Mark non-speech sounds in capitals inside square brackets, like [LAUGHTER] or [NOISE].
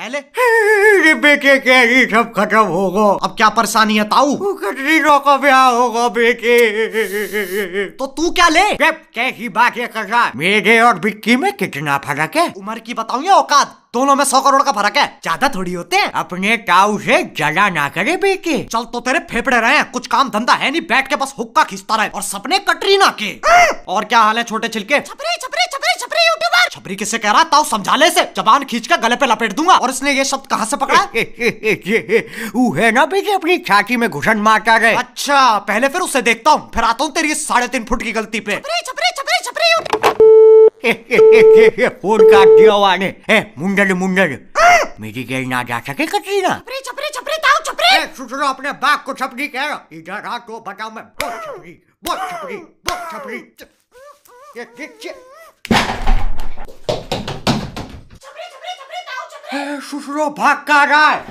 हेले बेटे ही सब खत्म होगा अब क्या परेशानी है ताऊ कटरीना का ब्याह होगा बेटे तो तू क्या ले कैसी बात है कर रहा मेरे और बिक्की में कितना फर्क है उम्र की बताऊ या औकात दोनों में सौ करोड़ का फर्क है ज्यादा थोड़ी होते हैं अपने टाऊ से जला ना करे बेटे चल तो तेरे फेफड़े रहे कुछ काम धंधा है नहीं बैठ के बस हुक्का खींचता रहे और सपने कटरीना के और क्या हाल है छोटे छिलके छपरे, छपरे। रेफरी किसे कह रहा ताऊ समझा ले से जबान खींच कर गले पे लपेट दूंगा और इसने ये शब्द कहाँ से पकड़ा ए, [LAUGHS] वो है ना बेटे अपनी छाती में घुसन मार कर गए अच्छा पहले फिर उसे देखता हूँ फिर आता हूँ तेरी साढ़े तीन फुट की गलती पे [LAUGHS] फोन काट दिया वाने मुंडल मुंडल [LAUGHS] मेरी गई ना जा सके कटरीना चपरे चपरे चपरे ताऊ चपरे सुनो अपने बाप को छपरी कह रहा इधर आ तो बताओ मैं बहुत छपरी बहुत छपरी बहुत छपरी 叔叔肉扒嘎嘎。